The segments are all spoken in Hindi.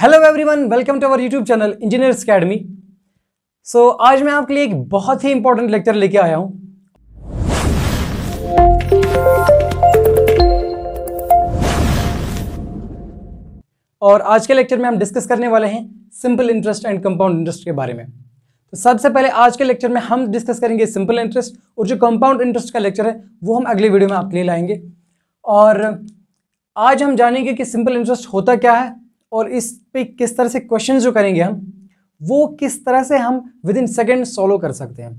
Hello everyone welcome to our YouTube channel engineers academy so आज मैं आपके लिए एक बहुत ही इंपॉर्टेंट लेक्चर लेके आया हूँ और आज के लेक्चर में हम डिस्कस करने वाले हैं simple interest and compound interest के बारे में तो सबसे पहले आज के लेक्चर में हम डिस्कस करेंगे सिंपल इंटरेस्ट और जो कंपाउंड इंटरेस्ट का लेक्चर है वो हम अगले वीडियो में आपके लिए लाएंगे और आज हम जानेंगे कि सिंपल इंटरेस्ट होता क्या है और इस पे किस तरह से क्वेश्चन जो करेंगे हम वो किस तरह से हम विद इन सेकेंड सॉल्व कर सकते हैं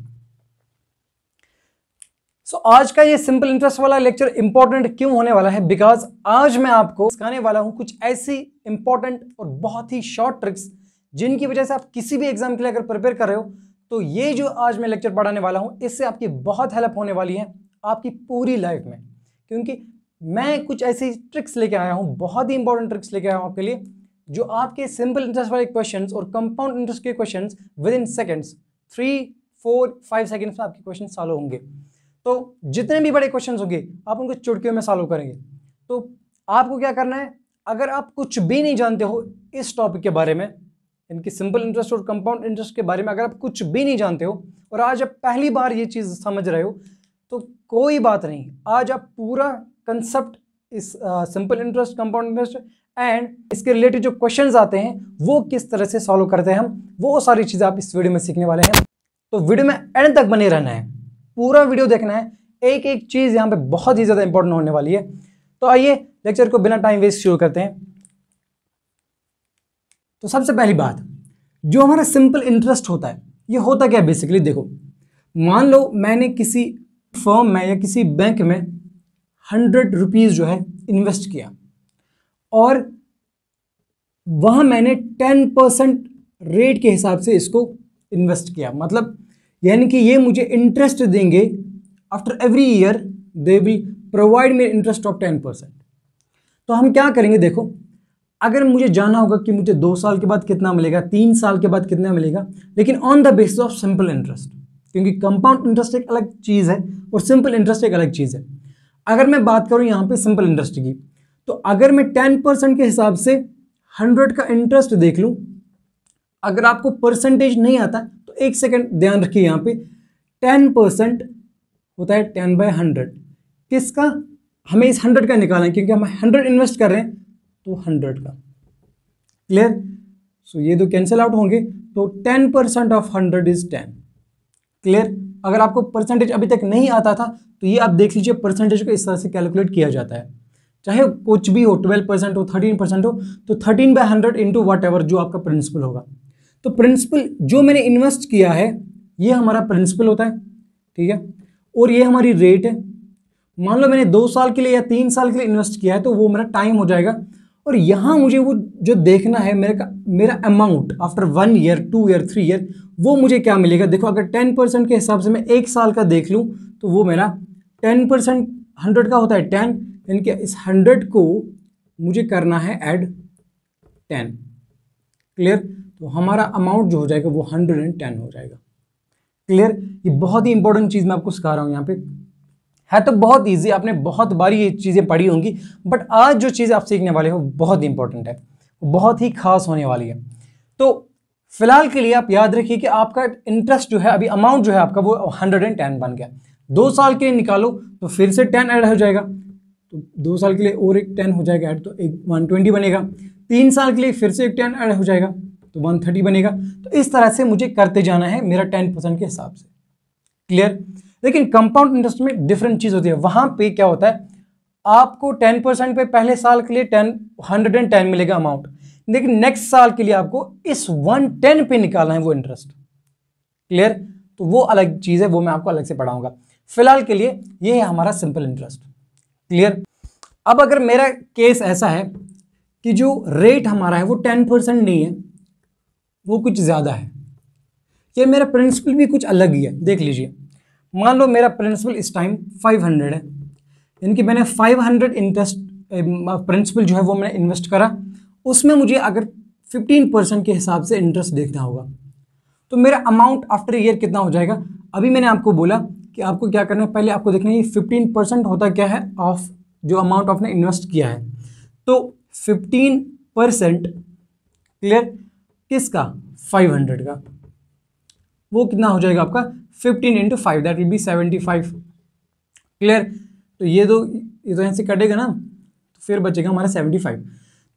सो so, आज का ये सिंपल इंटरेस्ट वाला लेक्चर इंपॉर्टेंट क्यों होने वाला है बिकॉज आज मैं आपको सिखाने वाला हूं कुछ ऐसी इंपॉर्टेंट और बहुत ही शॉर्ट ट्रिक्स जिनकी वजह से आप किसी भी एग्जाम के लिए अगर प्रिपेयर कर रहे हो तो ये जो आज मैं लेक्चर पढ़ाने वाला हूँ इससे आपकी बहुत हेल्प होने वाली है आपकी पूरी लाइफ में क्योंकि मैं कुछ ऐसी ट्रिक्स लेके आया हूँ बहुत ही इंपॉर्टेंट ट्रिक्स लेके आया हूँ आपके लिए जो आपके सिंपल इंटरेस्ट वाले क्वेश्चन और कंपाउंड इंटरेस्ट के question within seconds three four five seconds में आपके क्वेश्चन सॉल्व होंगे तो जितने भी बड़े क्वेश्चन होंगे आप उनको चुटकियों में सॉल्व करेंगे तो आपको क्या करना है अगर आप कुछ भी नहीं जानते हो इस टॉपिक के बारे में इनकी सिंपल इंटरेस्ट और कंपाउंड इंटरेस्ट के बारे में अगर आप कुछ भी नहीं जानते हो और आज आप पहली बार ये चीज़ समझ रहे हो तो कोई बात नहीं आज आप पूरा कंसेप्ट इस simple interest compound interest and इसके रिलेटेड जो क्वेश्चन आते हैं वो किस तरह से सॉल्व करते हैं हम वो सारी चीज़ें आप इस वीडियो में सीखने वाले हैं तो वीडियो में एंड तक बने रहना है पूरा वीडियो देखना है एक एक चीज़ यहाँ पे बहुत ही ज़्यादा इंपॉर्टेंट होने वाली है तो आइए लेक्चर को बिना टाइम वेस्ट शुरू करते हैं तो सबसे पहली बात जो हमारा सिंपल इंटरेस्ट होता है ये होता क्या है बेसिकली देखो मान लो मैंने किसी फर्म में या किसी बैंक में हंड्रेड रुपीज़ जो है इन्वेस्ट किया और वहाँ मैंने टेन परसेंट रेट के हिसाब से इसको इन्वेस्ट किया मतलब यानी कि ये मुझे इंटरेस्ट देंगे after every year they will provide me interest of ten percent तो हम क्या करेंगे देखो अगर मुझे जाना होगा कि मुझे दो साल के बाद कितना मिलेगा तीन साल के बाद कितना मिलेगा लेकिन on the basis of simple interest क्योंकि कंपाउंड इंटरेस्ट एक अलग चीज़ है और सिंपल इंटरेस्ट एक अलग चीज़ है अगर मैं बात करूँ यहाँ पे सिंपल इंटरेस्ट की तो अगर मैं टेन परसेंट के हिसाब से हंड्रेड का इंटरेस्ट देख लूं अगर आपको परसेंटेज नहीं आता तो एक सेकेंड ध्यान रखिए यहां पे टेन परसेंट होता है टेन बाय हंड्रेड किसका हमें इस हंड्रेड का निकालना है क्योंकि हम हंड्रेड इन्वेस्ट कर रहे हैं तो हंड्रेड का क्लियर सो so, ये दो कैंसिल आउट होंगे तो ten percent of hundred is ten clear अगर आपको परसेंटेज अभी तक नहीं आता था तो ये आप देख लीजिए परसेंटेज को इस तरह से कैलकुलेट किया जाता है चाहे कुछ भी हो ट्वेल्व परसेंट हो थर्टीन परसेंट हो तो thirteen by hundred into whatever जो आपका प्रिंसिपल होगा तो प्रिंसिपल जो मैंने इन्वेस्ट किया है ये हमारा प्रिंसिपल होता है ठीक है और ये हमारी रेट है मान लो मैंने दो साल के लिए या तीन साल के लिए इन्वेस्ट किया है तो वो मेरा टाइम हो जाएगा और यहाँ मुझे वो जो देखना है मेरे का मेरा amount after one year two year three year वो मुझे क्या मिलेगा देखो अगर टेन परसेंट के हिसाब से मैं एक साल का देख लूँ तो वो मेरा टेन परसेंट हंड्रेड का होता है टेन यानी कि इस हंड्रेड को मुझे करना है ऐड टेन क्लियर तो हमारा अमाउंट जो हो जाएगा वो हंड्रेड एंड टेन हो जाएगा क्लियर ये बहुत ही इंपॉर्टेंट चीज़ मैं आपको सिखा रहा हूँ यहाँ पे है तो बहुत ईजी आपने बहुत बारी ये चीज़ें पढ़ी होंगी बट आज जो चीज़ आप सीखने वाले हो बहुत इंपॉर्टेंट है बहुत ही खास होने वाली है तो फिलहाल के लिए आप याद रखिए कि आपका इंटरेस्ट जो है अभी अमाउंट जो है आपका वो हंड्रेड एंड टेन बन गया दो साल के लिए निकालो तो फिर से टेन ऐड हो जाएगा तो दो साल के लिए और एक टेन हो जाएगा ऐड तो एक वन ट्वेंटी बनेगा तीन साल के लिए फिर से एक टेन ऐड हो जाएगा तो वन थर्टी बनेगा तो इस तरह से मुझे करते जाना है मेरा टेन परसेंट के हिसाब से क्लियर लेकिन कंपाउंड इंटरेस्ट में डिफरेंट चीज़ होती है वहाँ पे क्या होता है आपको टेन परसेंट पे पहले साल के लिए टेन हंड्रेड एंड टेन मिलेगा अमाउंट लेकिन नेक्स्ट साल के लिए आपको इस वन टेन पे निकालना है वो इंटरेस्ट क्लियर तो वो अलग चीज़ है वो मैं आपको अलग से पढ़ाऊंगा फिलहाल के लिए ये है हमारा सिंपल इंटरेस्ट क्लियर अब अगर मेरा केस ऐसा है कि जो रेट हमारा है वो टेन परसेंट नहीं है वो कुछ ज़्यादा है ये मेरा प्रिंसिपल भी कुछ अलग ही है देख लीजिए मान लो मेरा प्रिंसिपल इस टाइम फाइव हंड्रेड है यानी कि मैंने फाइव हंड्रेड इंटरेस्ट प्रिंसिपल जो है वो मैंने इन्वेस्ट करा उसमें मुझे अगर फिफ्टीन परसेंट के हिसाब से इंटरेस्ट देखना होगा तो मेरा अमाउंट आफ्टर ईयर कितना हो जाएगा अभी मैंने आपको बोला कि आपको क्या करना है पहले आपको देखना है फिफ्टीन परसेंट होता क्या है ऑफ जो अमाउंट आपने इन्वेस्ट किया है तो फिफ्टीन परसेंट क्लियर किसका फाइव हंड्रेड का वो कितना हो जाएगा आपका fifteen into five that will be seventy five clear तो ये दो ये तो यहाँ से कटेगा ना तो फिर बचेगा हमारा सेवेंटी फाइव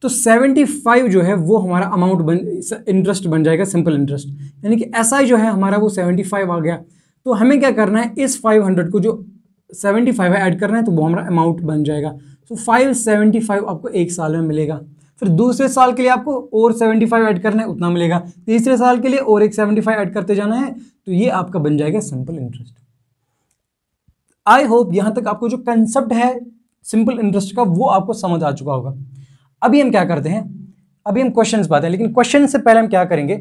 तो सेवेंटी फाइव जो है वो हमारा अमाउंट बन इंटरेस्ट बन जाएगा सिंपल इंटरेस्ट यानी कि एस SI जो है हमारा वो सेवेंटी फाइव आ गया तो हमें क्या करना है इस 500 को जो 75 है ऐड करना है तो वो हमारा अमाउंट बन जाएगा तो so, 575 आपको एक साल में मिलेगा फिर दूसरे साल के लिए आपको और 75 ऐड करना है उतना मिलेगा तीसरे साल के लिए और एक 75 ऐड करते जाना है तो ये आपका बन जाएगा सिंपल इंटरेस्ट आई होप यहाँ तक आपको जो कंसेप्ट है सिंपल इंटरेस्ट का वो आपको समझ आ चुका होगा अभी हम क्या करते हैं अभी हम क्वेश्चन बात हैं लेकिन क्वेश्चन से पहले हम क्या करेंगे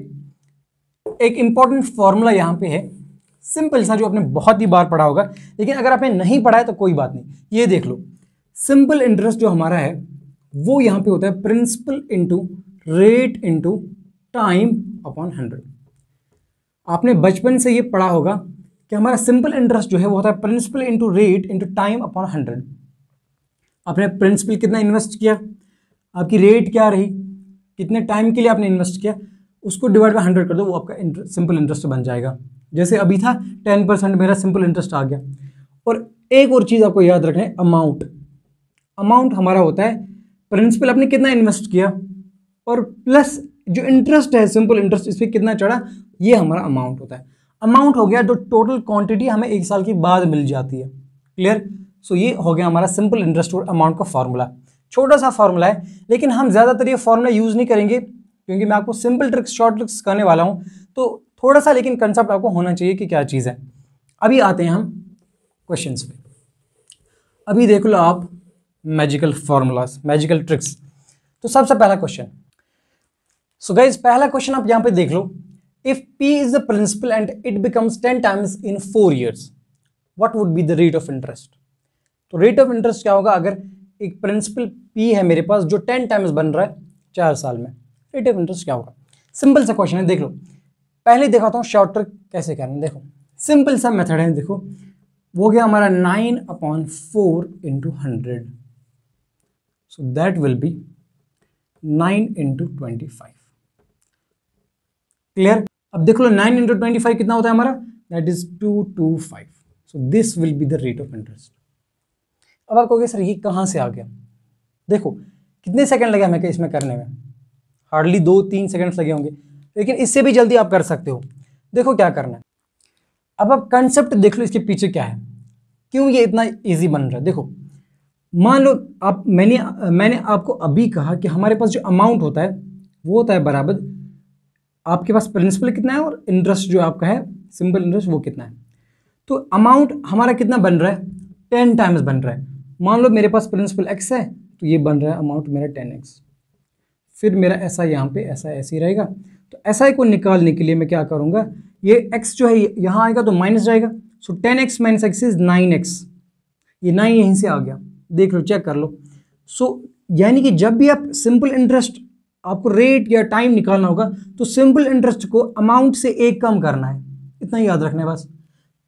एक इंपॉर्टेंट फॉर्मूला यहाँ पे है सिंपल सा जो आपने बहुत ही बार पढ़ा होगा लेकिन अगर आपने नहीं पढ़ा है तो कोई बात नहीं ये देख लो सिंपल इंटरेस्ट जो हमारा है वो यहाँ पे होता है principal into rate into time upon hundred आपने बचपन से ये पढ़ा होगा कि हमारा सिंपल इंटरेस्ट जो है वो होता है principal into rate into time upon hundred आपने प्रिंसिपल कितना इन्वेस्ट किया आपकी रेट क्या रही कितने टाइम के लिए आपने इन्वेस्ट किया उसको डिवाइड बाई हंड्रेड कर दो वो आपका सिंपल इंटरेस्ट बन जाएगा जैसे अभी था टेन परसेंट मेरा सिंपल इंटरेस्ट आ गया और एक और चीज़ आपको याद रखना है अमाउंट अमाउंट हमारा होता है प्रिंसिपल आपने कितना इन्वेस्ट किया और प्लस जो इंटरेस्ट है सिंपल इंटरेस्ट इस पर कितना चढ़ा ये हमारा अमाउंट होता है अमाउंट हो गया जो टोटल क्वांटिटी हमें एक साल के बाद मिल जाती है क्लियर सो so ये हो गया हमारा सिंपल इंटरेस्ट और अमाउंट का फार्मूला छोटा सा फार्मूला है लेकिन हम ज़्यादातर ये फार्मूला यूज़ नहीं करेंगे क्योंकि मैं आपको सिंपल ट्रिक्स शॉर्ट ट्रिक्स करने वाला हूँ तो थोड़ा सा लेकिन कंसेप्ट आपको होना चाहिए कि क्या चीज़ है अभी आते हैं हम क्वेश्चन पे अभी देख लो आप मैजिकल फार्मूलाज मैजिकल ट्रिक्स तो सबसे पहला क्वेश्चन सो गाइज पहला क्वेश्चन आप यहाँ पे देख लो if P is the principal and it becomes ten times in four years what would be the rate of interest तो रेट ऑफ इंटरेस्ट क्या होगा अगर एक प्रिंसिपल पी है मेरे पास जो टेन टाइम्स बन रहा है चार साल में रेट ऑफ इंटरेस्ट क्या होगा सिंपल सा क्वेश्चन है देख लो पहले दिखाता हूँ शॉर्ट ट्रिक कैसे करना देखो सिंपल सा मेथड है देखो वो गया हमारा nine upon four into hundred so that will be nine into twenty five clear अब देख लो नाइन इंटू ट्वेंटी फाइव कितना होता है हमारा that is two two five so this will be the rate of interest अब आप कहोगे सर ये कहाँ से आ गया देखो कितने सेकंड लगे हमें इसमें करने में हार्डली दो तीन सेकंड्स लगे होंगे लेकिन इससे भी जल्दी आप कर सकते हो देखो क्या करना है अब आप कंसेप्ट देख लो इसके पीछे क्या है क्यों ये इतना ईजी बन रहा है देखो मान लो आप मैंने मैंने आपको अभी कहा कि हमारे पास जो अमाउंट होता है वो होता है बराबर आपके पास प्रिंसिपल कितना है और इंटरेस्ट जो आपका है सिंपल इंटरेस्ट वो कितना है तो अमाउंट हमारा कितना बन रहा है टेन टाइम्स बन रहा है मान लो मेरे पास प्रिंसिपल एक्स है तो ये बन रहा है अमाउंट मेरा टेन एक्स फिर मेरा ऐसा यहाँ पे ऐसा ऐसे ही रहेगा तो एस SI को निकालने के लिए मैं क्या करूँगा ये एक्स जो है यहाँ आएगा तो माइनस जाएगा so ten x minus x is nine x ये नाइन यहीं से आ गया देख लो चेक कर लो सो so, यानी कि जब भी आप सिंपल इंटरेस्ट आपको रेट या टाइम निकालना होगा तो सिंपल इंटरेस्ट को अमाउंट से एक कम करना है इतना ही याद रखना है बस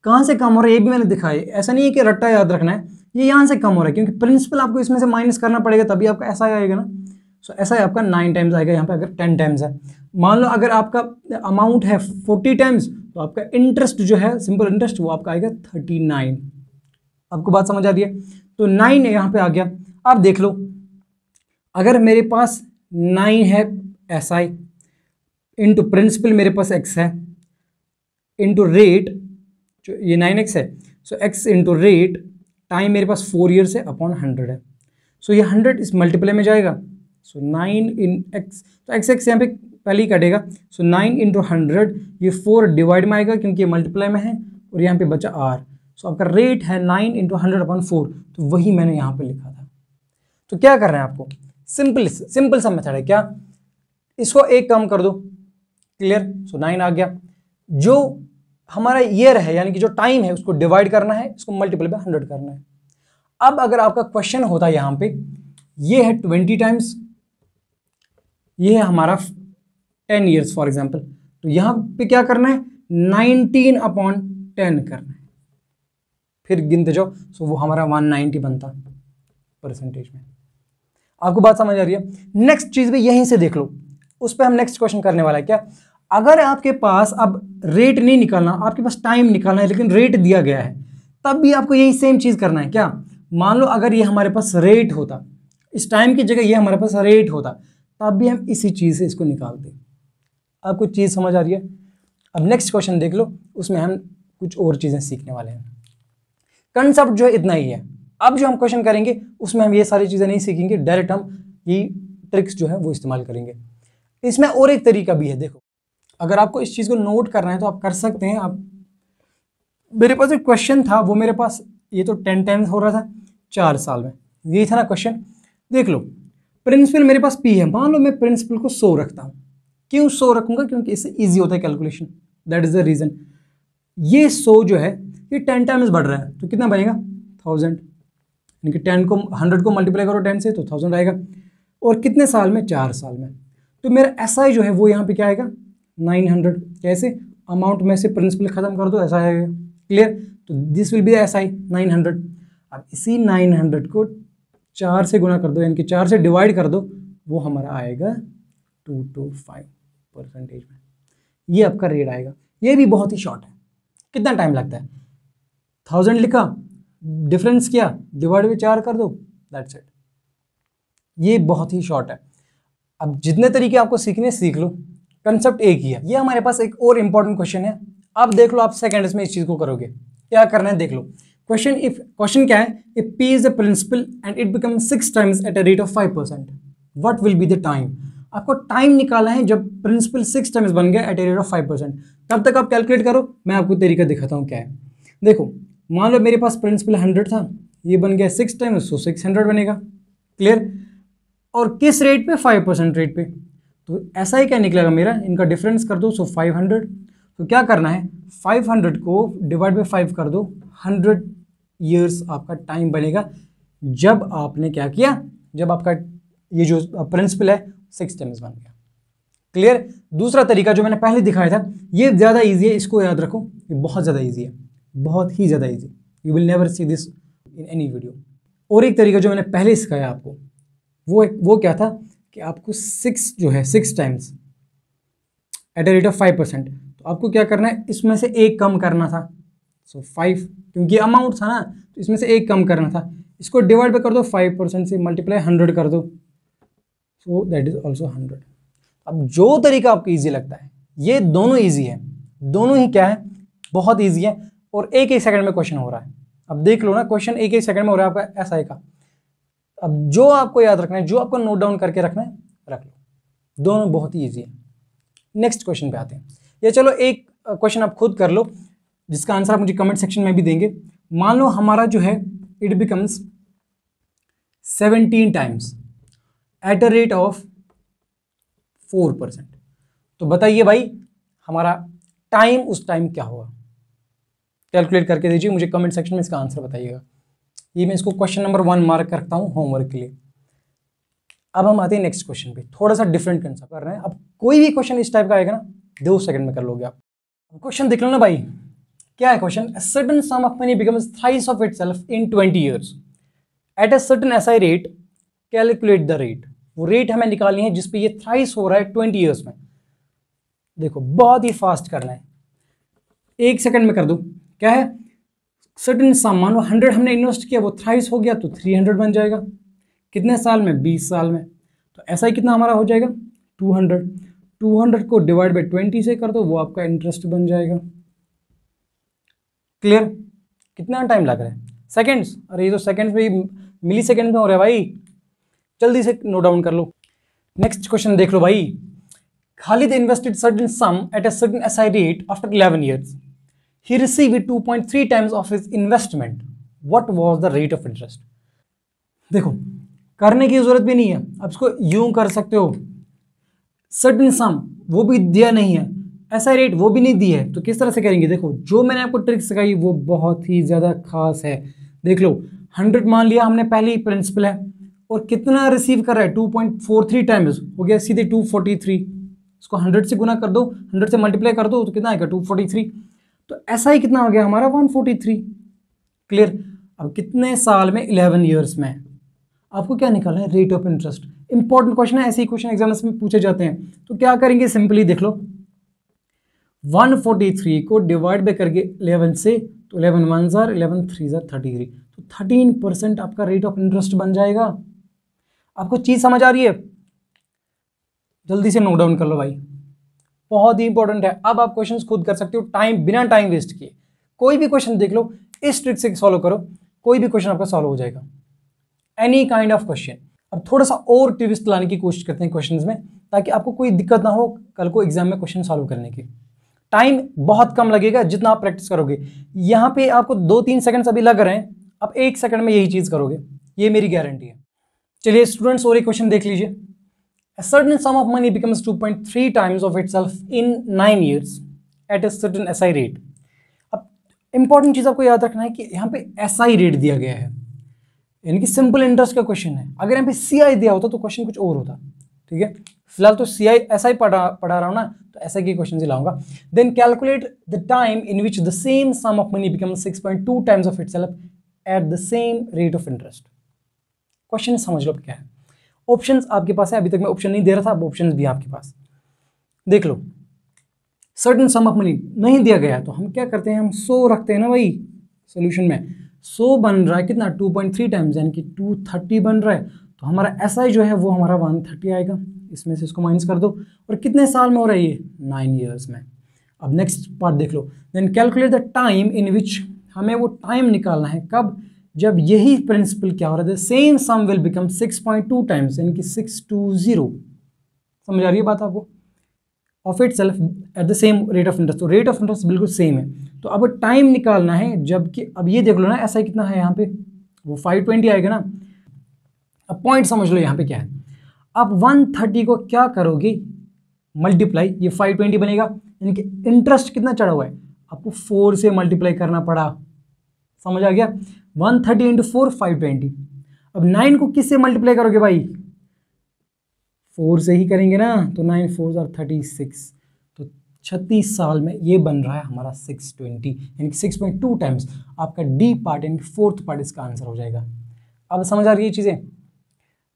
कहाँ से कम हो रहा है ये भी मैंने दिखाया ऐसा नहीं है कि रट्टा याद रखना है ये यहाँ से कम हो रहा है क्योंकि प्रिंसिपल आपको इसमें से माइनस करना पड़ेगा तभी आपका ऐसा आएगा ना सो so, ऐसा है आपका नाइन टाइम्स आएगा यहाँ पे अगर टेन टाइम्स है मान लो अगर आपका अमाउंट है फोर्टी टाइम्स तो आपका इंटरेस्ट जो है सिंपल इंटरेस्ट वो आपका आएगा थर्टी नाइन आपको बात समझ आ रही है तो नाइन यहाँ पे आ गया आप देख लो अगर मेरे पास नाइन है एस आई इंटू प्रिंसिपल मेरे पास एक्स है इंटू रेट जो ये नाइन एक्स है so x into rate time मेरे पास फोर ईयर्स है अपॉन हंड्रेड है सो so, ये हंड्रेड इस मल्टीप्लाई में जाएगा सो नाइन इन एक्स तो एक्स एक्स यहाँ पे पहले ही कटेगा सो नाइन इंटू हंड्रेड ये फोर डिवाइड में आएगा क्योंकि ये मल्टीप्लाई में है और यहाँ पे बचा आर सो so, आपका रेट है nine into hundred upon four तो वही मैंने यहाँ पे लिखा था तो क्या कर रहे हैं आपको सिंपल सिंपल सा मेथड है क्या इसको एक काम कर दो क्लियर सो नाइन आ गया जो हमारा ईयर है यानी कि जो टाइम है उसको डिवाइड करना है इसको मल्टीपल बाय हंड्रेड करना है अब अगर आपका क्वेश्चन होता यहाँ पे ये है ट्वेंटी टाइम्स ये है हमारा टेन ईयर्स फॉर एग्जाम्पल तो यहाँ पे क्या करना है नाइनटीन अपॉन टेन करना है फिर गिनते जाओ सो वो हमारा वन नाइनटी बनता परसेंटेज में आपको बात समझ आ रही है नेक्स्ट चीज़ भी यहीं से देख लो उस पर हम नेक्स्ट क्वेश्चन करने वाला है क्या अगर आपके पास अब रेट नहीं निकालना आपके पास टाइम निकालना है लेकिन रेट दिया गया है तब भी आपको यही सेम चीज़ करना है क्या मान लो अगर ये हमारे पास रेट होता इस टाइम की जगह ये हमारे पास रेट होता तब भी हम इसी चीज़ से इसको निकालते आपको चीज़ समझ आ रही है अब नेक्स्ट क्वेश्चन देख लो उसमें हम कुछ और चीज़ें सीखने वाले हैं कंसेप्ट जो है इतना ही है अब जो हम क्वेश्चन करेंगे उसमें हम ये सारी चीज़ें नहीं सीखेंगे डायरेक्ट हम ये ट्रिक्स जो है वो इस्तेमाल करेंगे इसमें और एक तरीका भी है देखो अगर आपको इस चीज़ को नोट करना है तो आप कर सकते हैं आप मेरे पास एक क्वेश्चन था वो मेरे पास ये तो टेन टाइम्स हो रहा था चार साल में यही था ना क्वेश्चन देख लो प्रिंसिपल मेरे पास पी है मान लो मैं प्रिंसिपल को सो रखता हूँ क्यों सो रखूँगा क्योंकि इससे ईजी होता है calculation that is the reason ये सो जो है ये टेन टाइम्स बढ़ रहा है तो कितना बनेगा थाउजेंड यानी कि टेन को हंड्रेड को मल्टीप्लाई करो टेन से तो थाउजेंड आएगा और कितने साल में चार साल में तो मेरा एस आई जो है वो यहाँ पे क्या आएगा नाइन हंड्रेड कैसे अमाउंट में से प्रिंसिपल ख़त्म कर दो ऐसा आएगा क्लियर तो this will be S I nine hundred अब इसी नाइन हंड्रेड को चार से गुना कर दो यानी कि चार से डिवाइड कर दो वो हमारा आएगा टू टू फाइव परसेंटेज में ये आपका रेट आएगा ये भी बहुत ही शॉर्ट है कितना टाइम लगता है थाउजेंड लिखा डिफरेंस किया डिवाइड बाई चार कर दो दैट्स इट ये बहुत ही शॉर्ट है अब जितने तरीके आपको सीखने सीख लो कंसेप्ट एक ही है ये हमारे पास एक और इंपॉर्टेंट क्वेश्चन है अब देख लो आप सेकेंड में इस चीज़ को करोगे क्या करना है देख लो क्वेश्चन इफ क्वेश्चन क्या है if P is the principal and it become six times at a rate of five percent what will be the time आपको टाइम निकाला है जब प्रिंसिपल सिक्स टाइम्स बन गया at a rate of five percent तब तक आप कैलकुलेट करो मैं आपको तरीका दिखाता हूँ क्या है देखो मान लो मेरे पास प्रिंसिपल हंड्रेड था ये बन गया six times so six hundred बनेगा क्लियर और किस रेट पे फाइव परसेंट रेट पे तो ऐसा ही क्या निकलेगा मेरा इनका डिफरेंस कर दो सो फाइव हंड्रेड तो क्या करना है फाइव हंड्रेड को डिवाइड बाई फाइव कर दो हंड्रेड ईयर्स आपका टाइम बनेगा जब आपने क्या किया जब आपका ये जो प्रिंसिपल है सिक्स टाइम्स बन गया क्लियर दूसरा तरीका जो मैंने पहले दिखाया था ये ज़्यादा ईजी है इसको याद रखो ये बहुत ज़्यादा ईजी है बहुत ही ज़्यादा easy you will never see this in any video और एक तरीका जो मैंने पहले सिखाया आपको वो एक वो क्या था कि आपको सिक्स जो है six times at the rate of five percent तो आपको क्या करना है इसमें से एक कम करना था सो फाइव क्योंकि अमाउंट था ना तो इसमें से एक कम करना था इसको डिवाइड पर कर दो फाइव परसेंट से मल्टीप्लाई हंड्रेड कर दो so that is also hundred अब जो तरीका आपको ईजी लगता है ये दोनों ईजी है दोनों ही क्या है बहुत ईजी है और एक एक सेकेंड में क्वेश्चन हो रहा है अब देख लो ना क्वेश्चन एक एक सेकंड में हो रहा है आपका ही का अब जो आपको याद रखना है जो आपको नोट डाउन करके रखना है रख लो दोनों बहुत ही ईजी है नेक्स्ट क्वेश्चन पे आते हैं या चलो एक क्वेश्चन आप खुद कर लो जिसका आंसर आप मुझे कमेंट सेक्शन में भी देंगे मान लो हमारा जो है it becomes seventeen times at a rate of four percent तो बताइए भाई हमारा टाइम उस टाइम क्या होगा कैलकुलेट करके दीजिए मुझे कमेंट सेक्शन में इसका आंसर बताइएगा ये मैं इसको क्वेश्चन नंबर वन मार्क करता हूँ होमवर्क के लिए अब हम आते हैं नेक्स्ट क्वेश्चन पे थोड़ा सा डिफरेंट कंसेप्ट कर रहे हैं अब कोई भी क्वेश्चन इस टाइप का आएगा ना दो सेकंड में कर लोगे आप क्वेश्चन देख लो ना भाई क्या है question certain sum of money becomes thrice of itself in twenty years at a certain S I rate calculate the rate वो रेट हमें निकालनी है जिसपे ये थ्राइस हो रहा है ट्वेंटी ईयर्स में देखो बहुत ही फास्ट करना है एक सेकंड में कर दूँ क्या है सर्टन सम मानो हंड्रेड हमने इन्वेस्ट किया वो थ्राइस हो गया तो थ्री हंड्रेड बन जाएगा कितने साल में बीस साल में तो ऐसा ही कितना हमारा हो जाएगा टू हंड्रेड टू हंड्रेड को डिवाइड बाई ट्वेंटी से कर दो वो आपका इंटरेस्ट बन जाएगा क्लियर कितना टाइम लग रहा है सेकेंड्स अरे ये तो सेकेंड्स में मिली सेकेंड में हो रहा है भाई जल्दी से नोट डाउन कर लो नेक्स्ट क्वेश्चन देख लो भाई at invested certain S I rate after eleven years he receive it two point three times of his investment what was the rate of interest देखो करने की जरूरत भी नहीं है आप इसको यूं कर सकते हो सर्टन सम वो भी दिया नहीं है ऐसा रेट वो भी नहीं दी है तो किस तरह से करेंगे देखो जो मैंने आपको ट्रिक सिखाई वो बहुत ही ज़्यादा खास है देख लो हंड्रेड मान लिया हमने पहले ही प्रिंसिपल है और कितना रिसीव कर रहा है two point four three times हो गया सीधे टू फोर्टी थ्री इसको हंड्रेड से गुना कर दो हंड्रेड से मल्टीप्लाई कर दो तो कितना आएगा टू फोर्टी थ्री तो ऐसा ही कितना हो गया हमारा वन फोर्टी थ्री क्लियर अब कितने साल में इलेवन ईयर्स में आपको क्या निकालना है rate of interest important question है ऐसे ही क्वेश्चन एग्जाम्स में पूछे जाते हैं तो क्या करेंगे सिंपली देख लो 143 को डिवाइड बाई करके 11 से तो 11 वन ज़ार इलेवन थ्री ज़ार थर्टी थ्री तो थर्टीन परसेंट आपका रेट ऑफ इंटरेस्ट बन जाएगा आपको चीज़ समझ आ रही है जल्दी से नोट डाउन कर लो भाई बहुत ही इंपॉर्टेंट है अब आप क्वेश्चंस खुद कर सकते हो टाइम बिना टाइम वेस्ट किए कोई भी क्वेश्चन देख लो इस ट्रिक से सॉल्व करो कोई भी क्वेश्चन आपका सॉल्व हो जाएगा एनी काइंड ऑफ क्वेश्चन अब थोड़ा सा और ट्विस्ट लाने की कोशिश करते हैं क्वेश्चंस में ताकि आपको कोई दिक्कत ना हो कल को एग्जाम में क्वेश्चन सॉल्व करने की टाइम बहुत कम लगेगा जितना आप प्रैक्टिस करोगे यहाँ पे आपको दो तीन सेकंड्स अभी लग रहे हैं आप एक सेकंड में यही चीज़ करोगे ये मेरी गारंटी है चलिए स्टूडेंट्स और एक क्वेश्चन देख लीजिए A certain sum of money becomes 2.3 times of itself in nine years at a certain SI rate. अब इंपॉर्टेंट चीज़ आपको याद रखना है कि यहाँ पे एस आई रेट दिया गया है यानी कि सिंपल इंटरेस्ट का क्वेश्चन है अगर यहाँ पे सी आई दिया होता तो क्वेश्चन कुछ और होता ठीक है फिलहाल तो सी आई एस आई पढ़ा पढ़ा रहा हूँ ना तो ऐसे के क्वेश्चन ही लाऊंगा then calculate the time in which the same sum of money become 6.2 times of itself at the same rate of interest question समझ लो क्या है ऑप्शन आपके पास है अभी तक मैं ऑप्शन नहीं दे रहा था अब ऑप्शन भी आपके पास देख लो सर्टन सम ऑफ मनी नहीं दिया गया तो हम क्या करते हैं हम सो रखते हैं ना भाई सोल्यूशन में सो बन रहा है कितना टू पॉइंट थ्री टाइम्स यानी कि टू थर्टी बन रहा है तो हमारा एस SI जो है वो हमारा वन थर्टी आएगा इसमें से इसको माइनस कर दो और कितने साल में हो रहा है ये नाइन ईयर्स में अब नेक्स्ट पार्ट देख लो then calculate the time in which हमें वो टाइम निकालना है कब जब यही प्रिंसिपल क्या हो रहा है same sum will become 6.2 times यानी कि 620 समझ आ रही है बात आपको of itself at the same rate of interest तो रेट ऑफ इंटरेस्ट बिल्कुल सेम है तो अब टाइम निकालना है जबकि अब ये देख लो ना ऐसा कितना है यहाँ पे वो 520 आएगा ना अब पॉइंट समझ लो यहाँ पे क्या है आप 130 को क्या करोगी मल्टीप्लाई ये 520 बनेगा यानी कि इंटरेस्ट कितना चढ़ा हुआ है आपको फोर से मल्टीप्लाई करना पड़ा समझ आ गया 130 thirty into four five twenty अब नाइन को किससे मल्टीप्लाई करोगे भाई फोर से ही करेंगे ना तो नाइन फोर और थर्टी सिक्स तो छत्तीस साल में ये बन रहा है हमारा सिक्स ट्वेंटी यानी कि सिक्स पॉइंट टू टाइम्स आपका डी पार्ट यानी फोर्थ पार्ट इसका आंसर हो जाएगा अब समझ आ रही है चीज़ें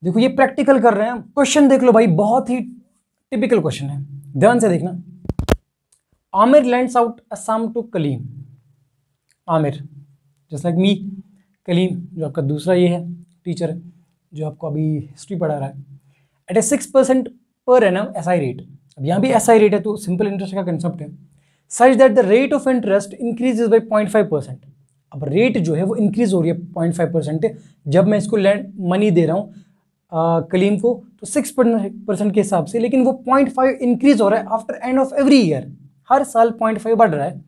देखो ये प्रैक्टिकल कर रहे हैं क्वेश्चन देख लो भाई बहुत ही टिपिकल क्वेश्चन है ध्यान से देखना Aamir lent out a sum to Kaleem Aamir just like me Kaleem जो आपका दूसरा ये है टीचर जो आपको अभी हिस्ट्री पढ़ा रहा है at a six percent per annum S I rate अब यहाँ भी एस आई रेट है तो सिंपल इंटरेस्ट का कंसेप्ट है such that the rate of interest increases by point five percent अब रेट जो है वो इंक्रीज हो रही है पॉइंट फाइव परसेंट जब मैं इसको लैंड मनी दे रहा हूँ कलीम को तो सिक्स परसेंट के हिसाब से लेकिन वो पॉइंट फाइव इंक्रीज हो रहा है after end of every year हर साल पॉइंट फाइव बढ़ रहा है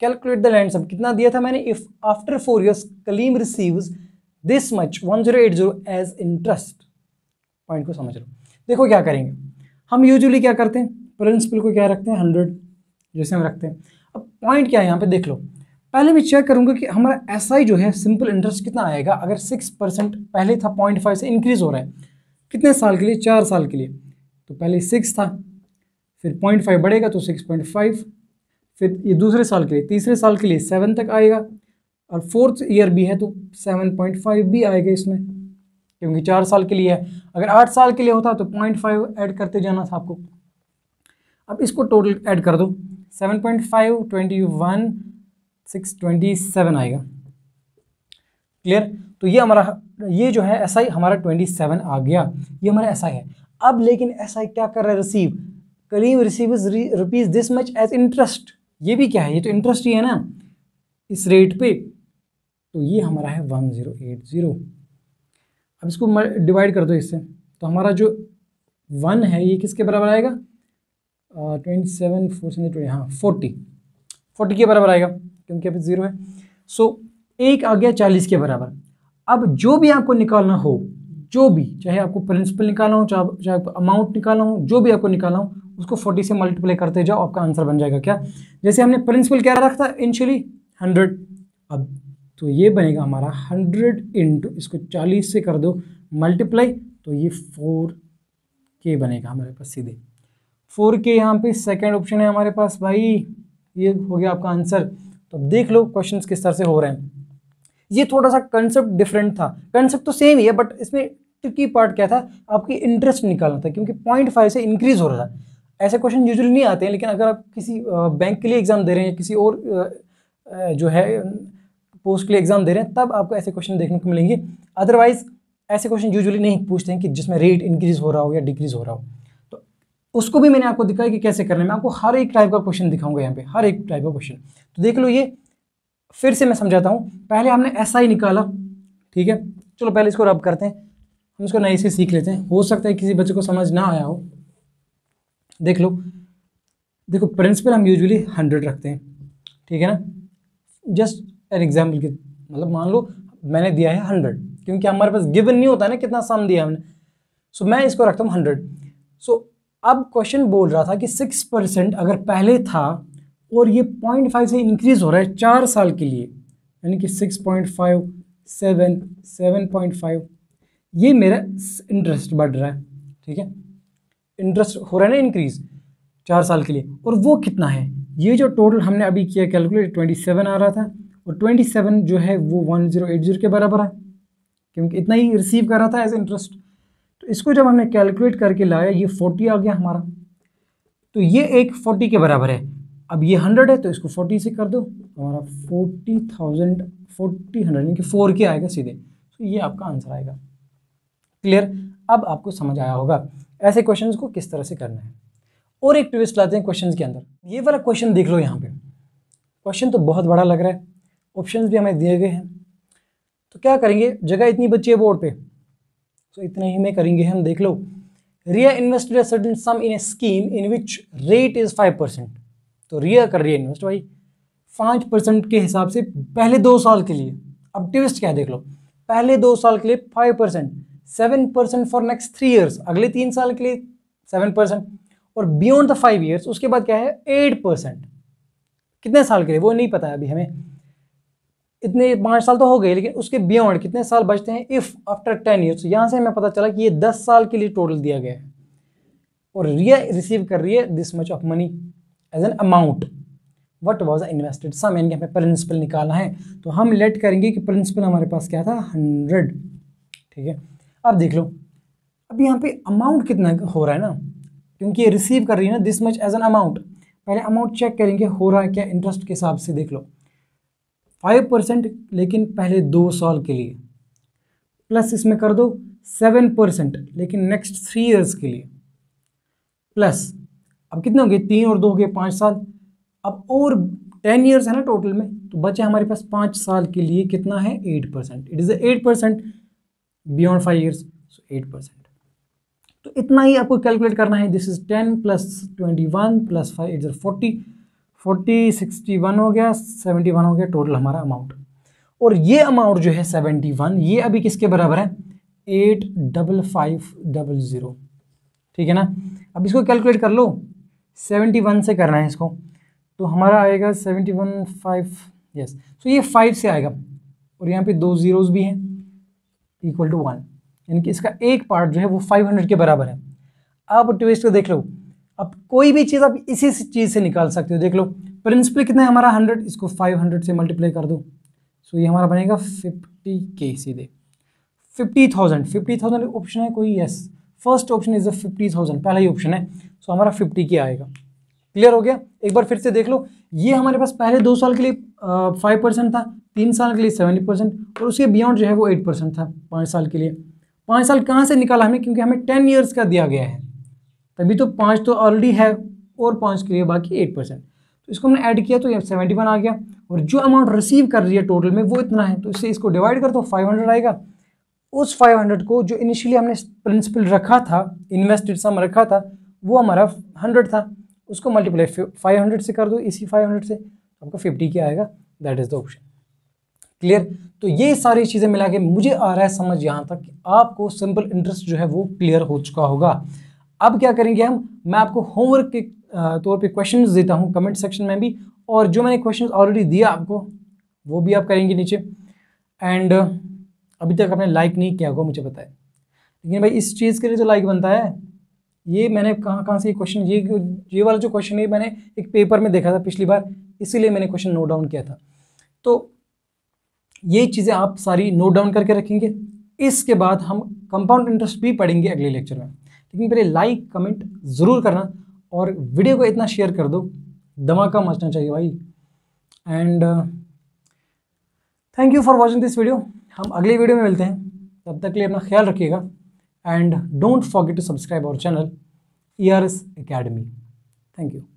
कैलकुलेट द लैंड सब कितना दिया था मैंने if after four years Kaleem receives this much one zero eight zero as interest point को समझ लो देखो क्या करेंगे हम यूजली क्या करते हैं प्रिंसिपल को क्या रखते हैं हंड्रेड जैसे हम रखते हैं अब पॉइंट क्या है यहाँ पे देख लो पहले मैं चेक करूंगा कि हमारा एस SI जो है सिंपल इंटरेस्ट कितना आएगा अगर सिक्स परसेंट पहले था पॉइंट फाइव से इंक्रीज़ हो रहा है कितने साल के लिए चार साल के लिए तो पहले सिक्स था फिर पॉइंट फाइव बढ़ेगा तो सिक्स पॉइंट फाइव फिर ये दूसरे साल के लिए तीसरे साल के लिए सेवन तक आएगा और फोर्थ ईयर भी है तो सेवन पॉइंट फाइव भी आएगा इसमें क्योंकि चार साल के लिए है अगर आठ साल के लिए होता तो पॉइंट फाइव ऐड करते जाना था आपको अब इसको टोटल ऐड कर दो seven point five twenty one six twenty seven आएगा क्लियर तो ये हमारा ये जो है एस SI हमारा ट्वेंटी सेवन आ गया ये हमारा एस SI है अब लेकिन एस SI क्या कर रहा है receive Kareem receive rupees this much as interest ये भी क्या है ये तो इंटरेस्ट ही है ना इस रेट पे तो ये हमारा है वन ज़ीरो एट ज़ीरो अब इसको डिवाइड कर दो इससे तो हमारा जो वन है ये किसके बराबर आएगा twenty seven four seven twenty हाँ फोर्टी फोर्टी के बराबर आएगा क्योंकि अभी ज़ीरो है सो so, एक आ गया चालीस के बराबर अब जो भी आपको निकालना हो जो भी चाहे आपको प्रिंसिपल निकालना हो चाहे चाहे अमाउंट निकालना हो जो भी आपको निकालना हो उसको 40 से मल्टीप्लाई करते जाओ आपका आंसर बन जाएगा क्या जैसे हमने प्रिंसिपल क्या रखा था इनिशियली 100 अब तो ये बनेगा हमारा 100 इंटू इसको 40 से कर दो मल्टीप्लाई तो ये के बनेगा हमारे पास सीधे 4k के यहाँ पे सेकेंड ऑप्शन है हमारे पास भाई ये हो गया आपका आंसर तो देख लो क्वेश्चन किस तरह से हो रहे हैं ये थोड़ा सा कंसेप्ट डिफरेंट था कंसेप्ट तो सेम ही है बट इसमें ट्रिकी पार्ट क्या था आपकी इंटरेस्ट निकालना था क्योंकि पॉइंट फाइव से इंक्रीज हो रहा था ऐसे क्वेश्चन यूजली नहीं आते हैं लेकिन अगर आप किसी बैंक के लिए एग्ज़ाम दे रहे हैं या किसी और जो है पोस्ट के लिए एग्ज़ाम दे रहे हैं तब आपको ऐसे क्वेश्चन देखने को मिलेंगे अदरवाइज़ ऐसे क्वेश्चन यूजली नहीं पूछते हैं कि जिसमें रेट इंक्रीज़ हो रहा हो या डिक्रीज़ हो रहा हो उसको भी मैंने आपको दिखाया कि कैसे करना है मैं आपको हर एक टाइप का क्वेश्चन दिखाऊंगा यहाँ पे हर एक टाइप का क्वेश्चन तो देख लो ये फिर से मैं समझाता हूँ पहले हमने ऐसा ही निकाला ठीक है चलो पहले इसको रब करते हैं हम इसको नए से सीख लेते हैं हो सकता है किसी बच्चे को समझ ना आया हो देख लो देखो प्रिंसिपल हम यूजली हंड्रेड रखते हैं ठीक है ना जस्ट एन एग्जाम्पल के मतलब मान लो मैंने दिया है हंड्रेड क्योंकि हमारे पास गिवन नहीं होता ना कितना सम दिया हमने सो so, मैं इसको रखता हूँ हंड्रेड सो so, अब क्वेश्चन बोल रहा था कि सिक्स परसेंट अगर पहले था और ये पॉइंट फाइव से इंक्रीज़ हो रहा है चार साल के लिए यानी कि six point five seven seven point five ये मेरा इंटरेस्ट बढ़ रहा है ठीक है इंटरेस्ट हो रहा है ना इंक्रीज़ चार साल के लिए और वो कितना है ये जो टोटल हमने अभी किया कैलकुलेट ट्वेंटी सेवन आ रहा था और ट्वेंटी सेवन जो है वो वन ज़ीरो एट ज़ीरो के बराबर है क्योंकि इतना ही रिसीव कर रहा था एज इंटरेस्ट इसको जब हमने कैलकुलेट करके लाया ये फोर्टी आ गया हमारा तो ये एक फोर्टी के बराबर है अब ये हंड्रेड है तो इसको फोर्टी से कर दो हमारा फोर्टी थाउजेंड फोर्टी हंड्रेड यानी कि फोर के आएगा सीधे तो ये आपका आंसर आएगा क्लियर अब आपको समझ आया होगा ऐसे क्वेश्चन को किस तरह से करना है और एक ट्विस्ट लाते हैं क्वेश्चन के अंदर ये वाला क्वेश्चन देख लो यहाँ पे क्वेश्चन तो बहुत बड़ा लग रहा है ऑप्शन भी हमें दिए गए हैं तो क्या करेंगे जगह इतनी बची है बोर्ड पर सो इतने ही में करेंगे हम देख लो Riya invested certain sum in a scheme in which rate is five percent तो रिया कर रही है इन्वेस्ट भाई पाँच परसेंट के हिसाब से पहले दो साल के लिए अब ट्विस्ट क्या है देख लो पहले दो साल के लिए five percent seven percent for next three years अगले तीन साल के लिए सेवन परसेंट और बियॉन्ड द फाइव ईयर्स उसके बाद क्या है एट परसेंट कितने साल के लिए वो नहीं पता है अभी हमें इतने पाँच साल तो हो गए लेकिन उसके बियॉन्ड कितने साल बचते हैं इफ़ आफ्टर टेन ईयर्स यहाँ से हमें पता चला कि ये दस साल के लिए टोटल दिया गया है और रिया रिसीव कर रही है this much of money as an amount what was invested sum यानी कि हमें प्रिंसिपल निकालना है तो हम लेट करेंगे कि प्रिंसिपल हमारे पास क्या था हंड्रेड ठीक है अब देख लो अब यहाँ पे अमाउंट कितना हो रहा है ना क्योंकि ये रिसीव कर रही है ना this much as an amount पहले अमाउंट चेक करेंगे हो रहा है क्या इंटरेस्ट के हिसाब से देख लो फाइव परसेंट लेकिन पहले दो साल के लिए प्लस इसमें कर दो सेवन परसेंट लेकिन नेक्स्ट थ्री ईयर्स के लिए प्लस अब कितने हो गए तीन और दो हो गए पाँच साल अब और टेन ईयर्स है ना टोटल में तो बचे हमारे पास पाँच साल के लिए कितना है eight percent it is eight percent beyond five years so eight percent तो इतना ही आपको कैलकुलेट करना है this is ten plus twenty one plus five it is forty forty sixty one हो गया सेवेंटी वन हो गया टोटल हमारा अमाउंट और ये अमाउंट जो है सेवेंटी वन ये अभी किसके बराबर है eight double five double zero ठीक है ना अब इसको कैलकुलेट कर लो सेवेंटी वन से करना है इसको तो हमारा आएगा सेवेंटी वन फाइव यस तो ये फाइव से आएगा और यहाँ पे दो ज़ीरोज़ भी हैं इक्वल टू वन यानी कि इसका एक पार्ट जो है वो फाइव हंड्रेड के बराबर है आप ट्विस्ट को देख लो अब कोई भी चीज़ आप इसी चीज़ से निकाल सकते हो देख लो प्रिंसिपल कितना है हमारा हंड्रेड इसको फाइव हंड्रेड से मल्टीप्लाई कर दो सो ये हमारा बनेगा फिफ्टी के सीधे fifty thousand fifty thousand option है कोई yes first option is a fifty thousand पहला ही ऑप्शन है सो हमारा फिफ्टी के आएगा क्लियर हो गया एक बार फिर से देख लो ये हमारे पास पहले दो साल के लिए फाइव परसेंट था तीन साल के लिए सेवेंटी परसेंट और उसके बियॉन्ड जो है वो एट परसेंट था पाँच साल के लिए पाँच साल कहाँ से निकाला हमें क्योंकि हमें टेन ईयर्स का दिया गया है तभी तो पाँच तो ऑलरेडी है और पाँच के लिए बाकी एट परसेंट तो इसको हमने ऐड किया तो ये सेवेंटी वन आ गया और जो अमाउंट रिसीव कर रही है टोटल में वो इतना है तो इससे इसको डिवाइड कर दो फाइव हंड्रेड आएगा उस फाइव हंड्रेड को जो इनिशियली हमने प्रिंसिपल रखा था इन्वेस्टेड सम रखा था वो हमारा हंड्रेड था उसको मल्टीप्लाई फाइव हंड्रेड से कर दो इसी फाइव हंड्रेड से आपका तो फिफ्टी क्या आएगा that is the option clear तो ये सारी चीज़ें मिला के मुझे आ रहा है समझ यहाँ तक कि आपको सिंपल इंटरेस्ट जो है वो क्लियर हो चुका होगा अब क्या करेंगे हम मैं आपको होमवर्क के तौर पे क्वेश्चंस देता हूँ कमेंट सेक्शन में भी और जो मैंने क्वेश्चंस ऑलरेडी दिया आपको वो भी आप करेंगे नीचे एंड अभी तक आपने लाइक नहीं किया होगा मुझे पता है लेकिन भाई इस चीज़ के लिए जो लाइक बनता है ये मैंने कहाँ कहाँ से ये क्वेश्चन ये ये वाला जो क्वेश्चन है मैंने एक पेपर में देखा था पिछली बार इसीलिए मैंने क्वेश्चन नोट डाउन किया था तो ये चीज़ें आप सारी नोट डाउन करके रखेंगे इसके बाद हम कंपाउंड इंटरेस्ट भी पढ़ेंगे अगले लेक्चर में लेकिन पहले लाइक कमेंट ज़रूर करना और वीडियो को इतना शेयर कर दो धमाका मचना चाहिए भाई and thank you for watching this video हम अगले वीडियो में मिलते हैं तब तक के लिए अपना ख्याल रखिएगा and don't forget to subscribe our channel E R S academy thank you